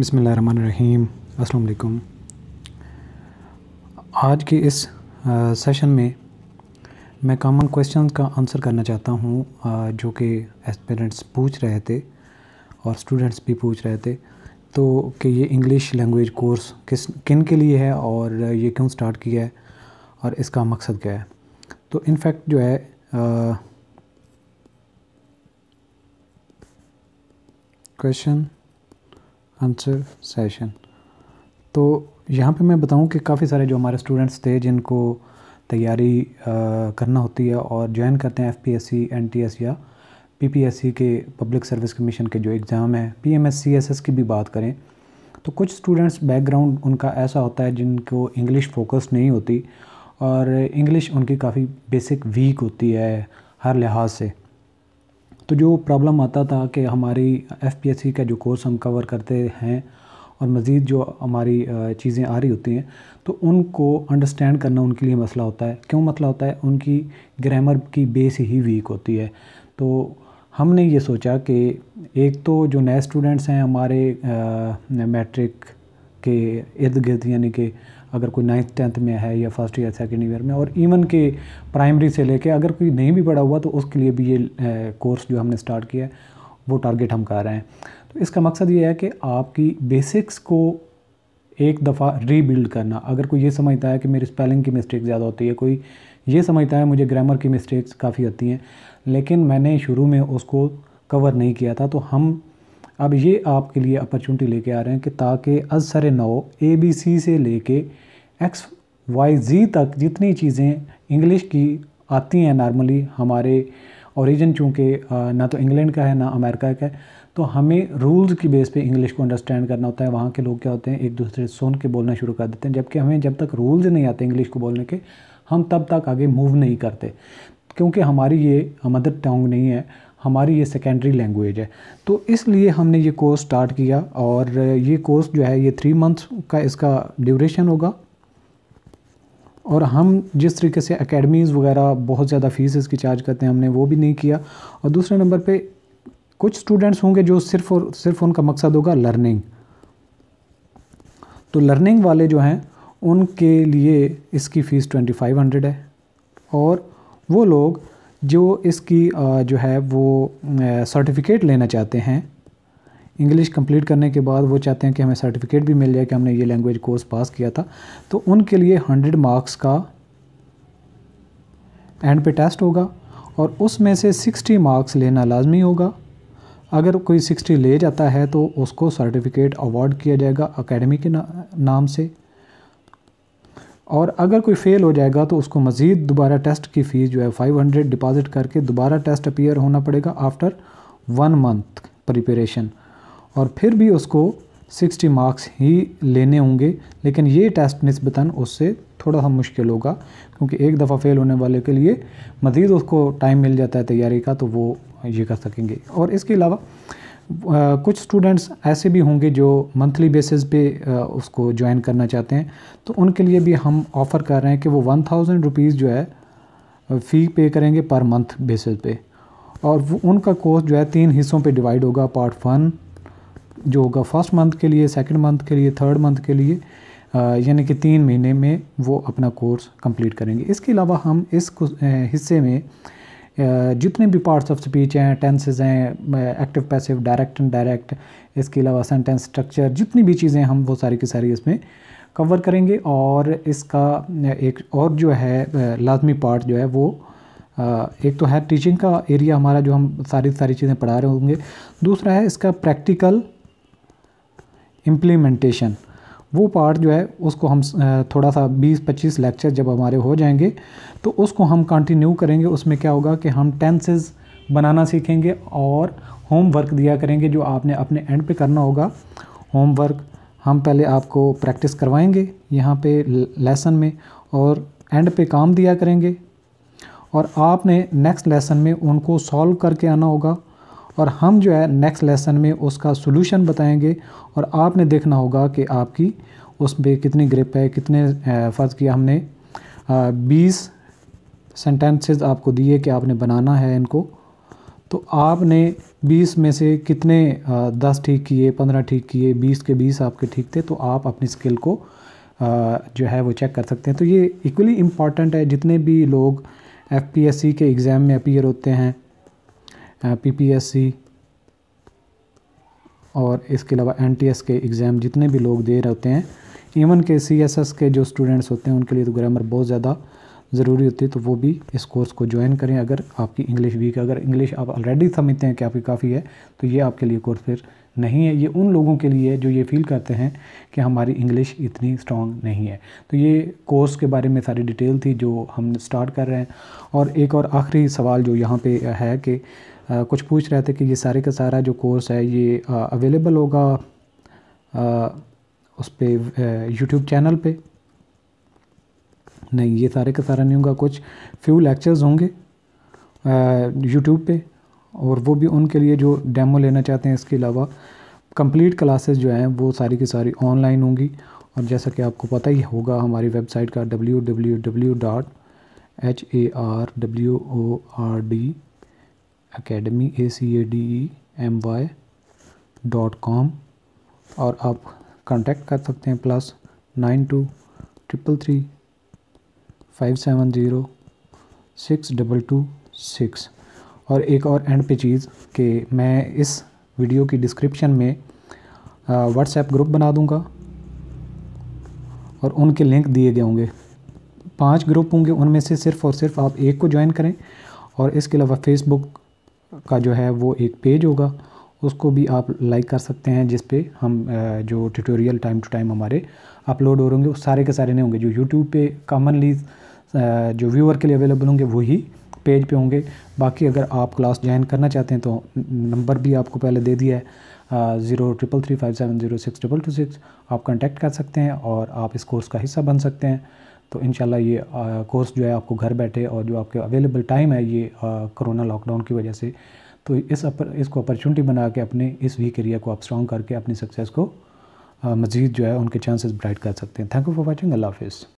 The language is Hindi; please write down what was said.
बिसमीम अस्सलाम आज के इस आ, सेशन में मैं कॉमन क्वेश्चन का आंसर करना चाहता हूँ जो कि एस्पेरेंट्स पूछ रहे थे और स्टूडेंट्स भी पूछ रहे थे तो कि ये इंग्लिश लैंग्वेज कोर्स किस किन के लिए है और ये क्यों स्टार्ट किया है और इसका मकसद क्या है तो इनफैक्ट जो है क्वेश्चन आंसर सेशन तो यहाँ पे मैं बताऊँ कि काफ़ी सारे जो हमारे स्टूडेंट्स थे जिनको तैयारी करना होती है और ज्वाइन करते हैं F P S C N T S या पी पी एस सी के पब्लिक सर्विस कमीशन के जो एग्ज़ाम है P M S C S S की भी बात करें तो कुछ स्टूडेंट्स बैकग्राउंड उनका ऐसा होता है जिनको इंग्लिश फोकस नहीं होती और इंग्लिश उनकी काफ़ी बेसिक वीक होती है हर लिहाज से तो जो प्रॉब्लम आता था कि हमारी सी का जो कोर्स हम कवर करते हैं और मज़ीद जो हमारी चीज़ें आ रही होती हैं तो उनको अंडरस्टैंड करना उनके लिए मसला होता है क्यों मसला होता है उनकी ग्रामर की बेस ही वीक होती है तो हमने ये सोचा कि एक तो जो नए स्टूडेंट्स हैं हमारे मैट्रिक के इर्द गिर्द यानी कि अगर कोई नाइन्थ टेंथ में है या फर्स्ट ईयर सेकेंड ईयर में और इवन के प्राइमरी से लेके अगर कोई नहीं भी पढ़ा हुआ तो उसके लिए भी ये कोर्स जो हमने स्टार्ट किया है वो टारगेट हम कर रहे हैं तो इसका मकसद ये है कि आपकी बेसिक्स को एक दफ़ा रीबिल्ड करना अगर कोई ये समझता है कि मेरी स्पेलिंग की मिस्टेक ज़्यादा होती है कोई ये समझता है मुझे ग्रामर की मिस्टेक्स काफ़ी होती हैं लेकिन मैंने शुरू में उसको कवर नहीं किया था तो हम अब ये आपके लिए अपॉर्चुनिटी लेके आ रहे हैं कि ताकि असर नौ ए बी सी से लेके एक्स वाई जी तक जितनी चीज़ें इंग्लिश की आती हैं नॉर्मली हमारे औरिजन चूँकि ना तो इंग्लैंड का है ना अमेरिका का है तो हमें रूल्स की बेस पे इंग्लिश को अंडरस्टैंड करना होता है वहाँ के लोग क्या होते हैं एक दूसरे से सुन के बोलना शुरू कर देते हैं जबकि हमें जब तक रूल्स नहीं आते इंग्लिश को बोलने के हम तब तक आगे मूव नहीं करते क्योंकि हमारी ये मदर टंग नहीं है हमारी ये सेकेंडरी लैंग्वेज है तो इसलिए हमने ये कोर्स स्टार्ट किया और ये कोर्स जो है ये थ्री मंथ्स का इसका ड्यूरेशन होगा और हम जिस तरीके से अकेडमीज़ वगैरह बहुत ज़्यादा फ़ीस इसकी चार्ज करते हैं हमने वो भी नहीं किया और दूसरे नंबर पे कुछ स्टूडेंट्स होंगे जो सिर्फ और सिर्फ उनका मकसद होगा लर्निंग तो लर्निंग वाले जो हैं उनके लिए इसकी फ़ीस ट्वेंटी फाइव हंड्रेड है और वो लोग जो इसकी जो है वो सर्टिफिकेट लेना चाहते हैं इंग्लिश कंप्लीट करने के बाद वो चाहते हैं कि हमें सर्टिफिकेट भी मिल जाए कि हमने ये लैंग्वेज कोर्स पास किया था तो उनके लिए हंड्रेड मार्क्स का एंड पे टेस्ट होगा और उसमें से सिक्सटी मार्क्स लेना लाजमी होगा अगर कोई सिक्सटी ले जाता है तो उसको सर्टिफिकेट अवार्ड किया जाएगा अकेडमी के ना, नाम से और अगर कोई फ़ेल हो जाएगा तो उसको मज़ीद दोबारा टेस्ट की फ़ीस जो है 500 डिपॉज़िट करके दोबारा टेस्ट अपीयर होना पड़ेगा आफ्टर वन मंथ प्रिपरेशन और फिर भी उसको 60 मार्क्स ही लेने होंगे लेकिन ये टेस्ट नस्बता उससे थोड़ा सा मुश्किल होगा क्योंकि एक दफ़ा फ़ेल होने वाले के लिए मज़ीद उसको टाइम मिल जाता है तैयारी का तो वो ये कर सकेंगे और इसके अलावा कुछ स्टूडेंट्स ऐसे भी होंगे जो मंथली बेसिस पे उसको ज्वाइन करना चाहते हैं तो उनके लिए भी हम ऑफ़र कर रहे हैं कि वो वन थाउजेंड रुपीज़ जो है फ़ी पे करेंगे पर मंथ बेसिस पे और वो उनका कोर्स जो है तीन हिस्सों पे डिवाइड होगा पार्ट वन जो होगा फर्स्ट मंथ के लिए सेकंड मंथ के लिए थर्ड मंथ के लिए यानी कि तीन महीने में वो अपना कोर्स कंप्लीट करेंगे इसके अलावा हम इस हिस्से में जितने भी पार्ट्स ऑफ स्पीच हैं टेंसेज हैं active passive direct and direct इसके अलावा सेंटेंस स्ट्रक्चर जितनी भी चीज़ें हम वो सारी की सारी इसमें कवर करेंगे और इसका एक और जो है लाजमी पार्ट जो है वो एक तो है टीचिंग का एरिया हमारा जो हम सारी सारी चीज़ें पढ़ा रहे होंगे दूसरा है इसका प्रैक्टिकल इम्प्लीमेंटेशन वो पार्ट जो है उसको हम थोड़ा सा 20-25 लेक्चर जब हमारे हो जाएंगे तो उसको हम कंटिन्यू करेंगे उसमें क्या होगा कि हम टेंसेज बनाना सीखेंगे और होमवर्क दिया करेंगे जो आपने अपने एंड पे करना होगा होमवर्क हम पहले आपको प्रैक्टिस करवाएंगे यहाँ पे लेसन में और एंड पे काम दिया करेंगे और आपने नेक्स्ट लेसन में उनको सॉल्व करके आना होगा और हम जो है नेक्स्ट लेसन में उसका सोल्यूशन बताएंगे और आपने देखना होगा कि आपकी उस पर कितनी ग्रिप है कितने फ़र्ज़ किया हमने बीस सेंटेंसेस आपको दिए कि आपने बनाना है इनको तो आपने 20 में से कितने दस ठीक किए 15 ठीक किए 20 के 20 आपके ठीक थे तो आप अपनी स्किल को जो है वो चेक कर सकते हैं तो ये इक्वली इम्पॉर्टेंट है जितने भी लोग एफ के एग्ज़ाम में अपीयर होते हैं पीपीएससी और इसके अलावा एनटीएस के एग्ज़ाम जितने भी लोग दे रहे होते हैं इवन के सीएसएस के जो स्टूडेंट्स होते हैं उनके लिए तो ग्रामर बहुत ज़्यादा ज़रूरी होती है तो वो भी इस कोर्स को ज्वाइन करें अगर आपकी इंग्लिश वीक अगर इंग्लिश आप ऑलरेडी समझते हैं कि आपकी काफ़ी है तो ये आपके लिए कोर्स फिर नहीं है ये उन लोगों के लिए है जो ये फील करते हैं कि हमारी इंग्लिश इतनी स्ट्रॉन्ग नहीं है तो ये कोर्स के बारे में सारी डिटेल थी जो हम स्टार्ट कर रहे हैं और एक और आखिरी सवाल जो यहाँ पे है कि कुछ पूछ रहे थे कि ये सारे का सारा जो कोर्स है ये अवेलेबल होगा उस पर यूट्यूब चैनल पे नहीं ये सारे का सारा नहीं होगा कुछ फ्यू लेक्चर्स होंगे यूट्यूब पे और वो भी उनके लिए जो डेमो लेना चाहते हैं इसके अलावा कंप्लीट क्लासेस जो हैं वो सारी की सारी ऑनलाइन होंगी और जैसा कि आपको पता ही होगा हमारी वेबसाइट का W W W dot H A R W O R D academy A C A D E M Y dot com और आप कांटेक्ट कर सकते हैं plus nine two triple three five seven zero six double two six और एक और एंड पे चीज़ के मैं इस वीडियो की डिस्क्रिप्शन में व्हाट्सएप ग्रुप बना दूंगा और उनके लिंक दिए गए होंगे पांच ग्रुप होंगे उनमें से सिर्फ़ और सिर्फ आप एक को ज्वाइन करें और इसके अलावा फेसबुक का जो है वो एक पेज होगा उसको भी आप लाइक कर सकते हैं जिस पे हम जो ट्यूटोरियल टाइम टू टाइम हमारे अपलोड हो रहे होंगे वो सारे के सारे नहीं होंगे जो यूट्यूब पे कॉमनली जो व्यूअर के लिए अवेलेबल होंगे वही पेज पे होंगे बाकी अगर आप क्लास ज्वाइन करना चाहते हैं तो नंबर भी आपको पहले दे दिया है zero triple three five seven zero six double two six आप कॉन्टैक्ट कर सकते हैं और आप इस कोर्स का हिस्सा बन सकते हैं तो इन ये कोर्स जो है आपको घर बैठे और जो आपके अवेलेबल टाइम है ये कोरोना लॉकडाउन की वजह से तो इस अपर इसको अपॉर्चुनिटी बना के अपने इस वी करियर को आप स्ट्रॉन्ग करके अपनी सक्सेस को मज़ीद जो है उनके चांसेस ब्राइट कर सकते हैं थैंक यू फॉर वॉचिंग अल्लाह हाफिज़